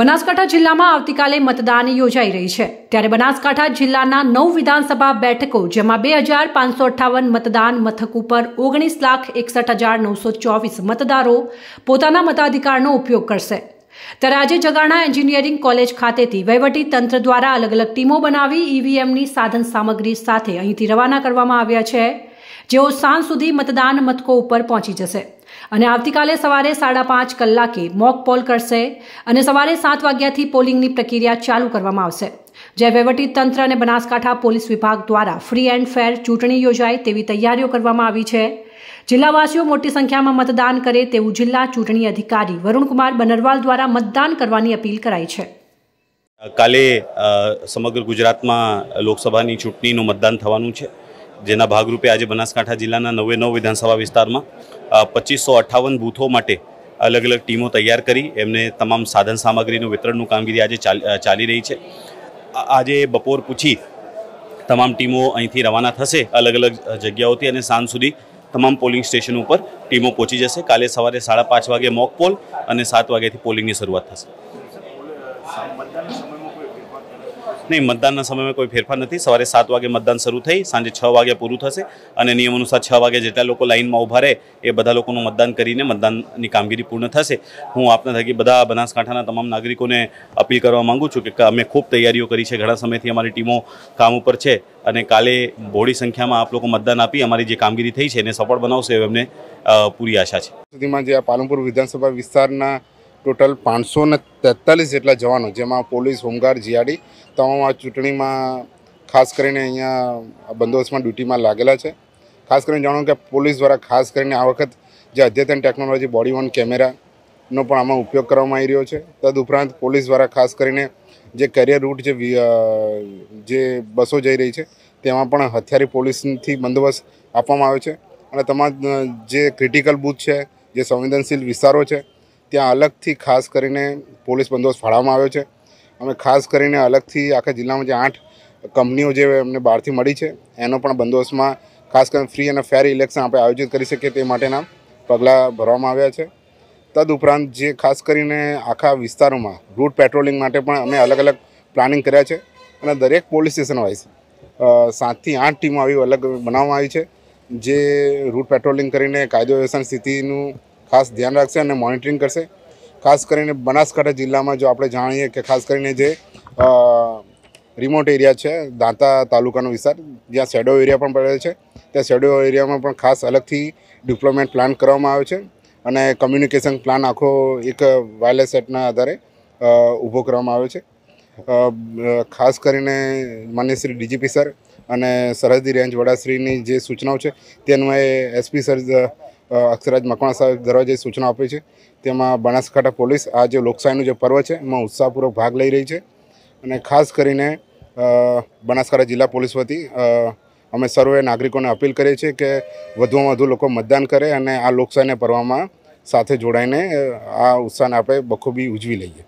બનાસકાંઠા જિલ્લામાં આવતીકાલે મતદાન યોજાઈ રહી છે ત્યારે બનાસકાંઠા જિલ્લાના નવ વિધાનસભા બેઠકો જેમાં બે હજાર પાંચસો અઠ્ઠાવન મતદાન મથક ઉપર ઓગણીસ લાખ એકસઠ હજાર નવસો ચોવીસ મતદારો પોતાના મતાધિકારનો ઉપયોગ કરશે ત્યારે આજે જગાણા એન્જિનિયરિંગ કોલેજ ખાતેથી વહીવટી તંત્ર દ્વારા અલગ અલગ ટીમો બનાવી ઈવીએમની સાધન સામગ્રી સાથે અહીંથી રવાના કરવામાં આવ્યા છે જેઓ સાંજ સુધી મતદાન મથકો ઉપર પહોંચી જશે અને આવતીકાલે સવારે સાડા પાંચ કલાકે મોક પોલ કરશે અને સવારે સાત વાગ્યાથી પોલિંગની પ્રક્રિયા ચાલુ કરવામાં આવશે જે વહીવટી તંત્ર અને બનાસકાંઠા પોલીસ વિભાગ દ્વારા ફ્રી એન્ડ ફેર ચૂંટણી યોજાય તેવી તૈયારીઓ કરવામાં આવી છે જિલ્લાવાસીઓ મોટી સંખ્યામાં મતદાન કરે તેવું જિલ્લા ચૂંટણી અધિકારી વરુણકુમાર બનરવાલ દ્વારા મતદાન કરવાની અપીલ કરાઈ છે કાલે સમગ્ર ગુજરાતમાં લોકસભાની ચૂંટણીનું મતદાન થવાનું છે જેના ભાગરૂપે આજે બનાસકાંઠા જિલ્લાના નવે નવ વિધાનસભા વિસ્તારમાં પચીસો અઠ્ઠાવન બૂથો માટે અલગ અલગ ટીમો તૈયાર કરી એમને તમામ સાધન સામગ્રીનું વિતરણનું કામગીરી આજે ચાલી રહી છે આજે બપોર પૂછી તમામ ટીમો અહીંથી રવાના થશે અલગ અલગ જગ્યાઓથી અને સાંજ સુધી તમામ પોલિંગ સ્ટેશન ઉપર ટીમો પહોંચી જશે કાલે સવારે સાડા પાંચ વાગે મોક પોલ અને સાત વાગ્યાથી પોલિંગની શરૂઆત થશે નહીં મતદાનના સમયમાં કોઈ ફેરફાર નથી સવારે સાત વાગે મતદાન શરૂ થઈ સાંજે છ વાગે પૂરું થશે અને નિયમ અનુસાર છ વાગે જેટલા લોકો લાઇનમાં ઊભા રહે એ બધા લોકોનું મતદાન કરીને મતદાનની કામગીરી પૂર્ણ થશે હું આપના થકી બધા બનાસકાંઠાના તમામ નાગરિકોને અપીલ કરવા માગું છું કે અમે ખૂબ તૈયારીઓ કરી છે ઘણા સમયથી અમારી ટીમો કામ ઉપર છે અને કાલે બોડી સંખ્યામાં આપ લોકો મતદાન આપી અમારી જે કામગીરી થઈ છે એને સફળ બનાવશે એમને પૂરી આશા છે સુધીમાં જે પાલનપુર વિધાનસભા વિસ્તારના ટોટલ પાંચસો ને તેતાલીસ જેટલા જવાનો જેમાં પોલીસ હોમગાર્ડ જીઆરડી તમામ આ ચૂંટણીમાં ખાસ કરીને અહીંયા બંદોબસ્તમાં ડ્યુટીમાં લાગેલા છે ખાસ કરીને જાણો કે પોલીસ દ્વારા ખાસ કરીને આ વખત જે અદ્યતન ટેકનોલોજી બોડી ઓન કેમેરાનો પણ આમાં ઉપયોગ કરવામાં આવી રહ્યો છે તદ ઉપરાંત પોલીસ દ્વારા ખાસ કરીને જે કરિયર રૂટ જે જે બસો જઈ રહી છે તેમાં પણ હથિયારી પોલીસથી બંદોબસ્ત આપવામાં આવ્યો છે અને તમામ જે ક્રિટિકલ બૂથ છે જે સંવેદનશીલ વિસ્તારો છે ત્યાં અલગથી ખાસ કરીને પોલીસ બંદોબસ્ત ફાળવવામાં આવ્યો છે અમે ખાસ કરીને અલગથી આખા જિલ્લામાં જે આઠ કંપનીઓ જે અમને બહારથી મળી છે એનો પણ બંદોબસ્તમાં ખાસ કરીને ફ્રી અને ફેર ઇલેક્શન આપણે આયોજિત કરી શકીએ તે માટેના પગલાં ભરવામાં આવ્યા છે તદુપરાંત જે ખાસ કરીને આખા વિસ્તારોમાં રૂટ પેટ્રોલિંગ માટે પણ અમે અલગ અલગ પ્લાનિંગ કર્યા છે અને દરેક પોલીસ સ્ટેશન વાઇઝ સાતથી આઠ ટીમો આવી અલગ બનાવવામાં આવી છે જે રૂટ પેટ્રોલિંગ કરીને કાયદો વ્યવસ્થાની સ્થિતિનું ખાસ ધ્યાન રાખશે અને મોનિટરિંગ કરશે ખાસ કરીને બનાસકાંઠા જિલ્લામાં જો આપણે જાણીએ કે ખાસ કરીને જે રિમોટ એરિયા છે દાંતા તાલુકાનો વિસ્તાર જ્યાં શેડો એરિયા પણ પડે છે ત્યાં શેડો એરિયામાં પણ ખાસ અલગથી ડિપ્લોમેન્ટ પ્લાન કરવામાં આવે છે અને કમ્યુનિકેશન પ્લાન આખો એક વાયરલેસ સેટના આધારે ઊભો કરવામાં આવ્યો છે ખાસ કરીને માન્ય શ્રી ડીજીપી સર અને સરહદી રેન્જ વડાશ્રીની જે સૂચનાઓ છે તેનું એ એસપી સર અક્ષરાજ મકવાણા સાહેબ દરવાજે સૂચના આપી છે તેમાં બનાસકાંઠા પોલીસ આ જે લોકશાહીનું જે પર્વ છે એમાં ઉત્સાહપૂર્વક ભાગ લઈ રહી છે અને ખાસ કરીને બનાસકાંઠા જિલ્લા પોલીસ વતી અમે સર્વે નાગરિકોને અપીલ કરીએ છીએ કે વધુમાં વધુ લોકો મતદાન કરે અને આ લોકશાહીને પર્વમાં સાથે જોડાઈને આ ઉત્સાહને આપણે બખૂબી ઉજવી લઈએ